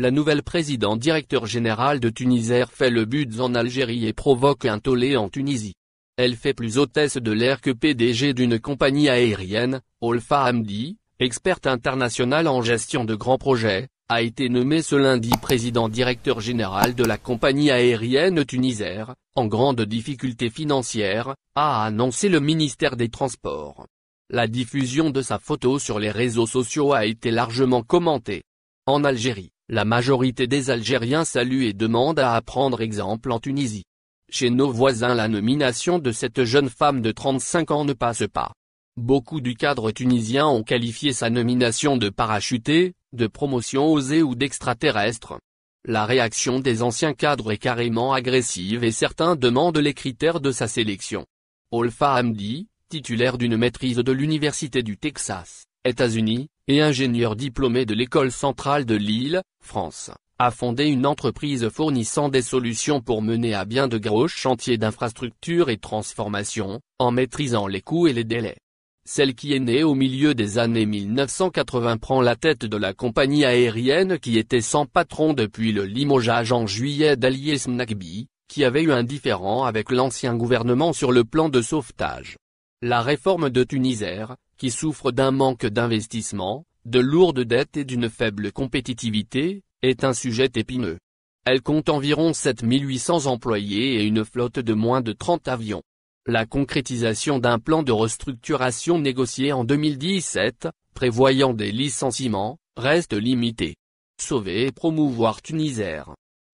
La nouvelle présidente directeur générale de Tunisair fait le but en Algérie et provoque un tollé en Tunisie. Elle fait plus hôtesse de l'air que PDG d'une compagnie aérienne, Olfa Hamdi, experte internationale en gestion de grands projets, a été nommée ce lundi président directeur général de la compagnie aérienne Tunisair, en grande difficulté financière, a annoncé le ministère des Transports. La diffusion de sa photo sur les réseaux sociaux a été largement commentée. En Algérie, la majorité des Algériens saluent et demandent à apprendre exemple en Tunisie. Chez nos voisins la nomination de cette jeune femme de 35 ans ne passe pas. Beaucoup du cadre tunisien ont qualifié sa nomination de parachutée, de promotion osée ou d'extraterrestre. La réaction des anciens cadres est carrément agressive et certains demandent les critères de sa sélection. Olfa Hamdi, titulaire d'une maîtrise de l'Université du Texas, États-Unis, et ingénieur diplômé de l'École centrale de Lille, France, a fondé une entreprise fournissant des solutions pour mener à bien de gros chantiers d'infrastructures et transformations, en maîtrisant les coûts et les délais. Celle qui est née au milieu des années 1980 prend la tête de la compagnie aérienne qui était sans patron depuis le limogeage en juillet d'Aliès snagby qui avait eu un différend avec l'ancien gouvernement sur le plan de sauvetage. La réforme de Tunisair, qui souffre d'un manque d'investissement, de lourdes dettes et d'une faible compétitivité, est un sujet épineux. Elle compte environ 7800 employés et une flotte de moins de 30 avions. La concrétisation d'un plan de restructuration négocié en 2017, prévoyant des licenciements, reste limitée. Sauver et promouvoir Tunisair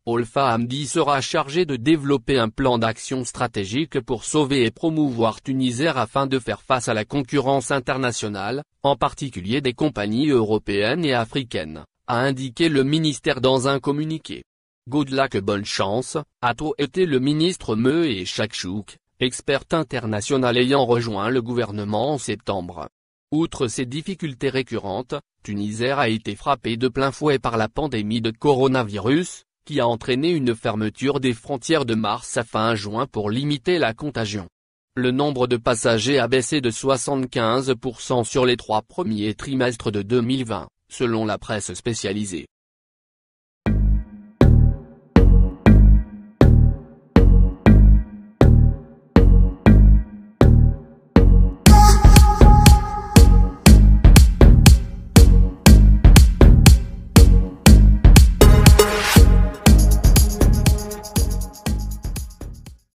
Olfa Hamdi sera chargé de développer un plan d'action stratégique pour sauver et promouvoir Tunisair afin de faire face à la concurrence internationale, en particulier des compagnies européennes et africaines, a indiqué le ministère dans un communiqué. Good luck bonne chance, a tout été le ministre Meu et Chakchouk, expert international ayant rejoint le gouvernement en septembre. Outre ces difficultés récurrentes, Tunisair a été frappé de plein fouet par la pandémie de coronavirus, qui a entraîné une fermeture des frontières de mars à fin juin pour limiter la contagion. Le nombre de passagers a baissé de 75% sur les trois premiers trimestres de 2020, selon la presse spécialisée.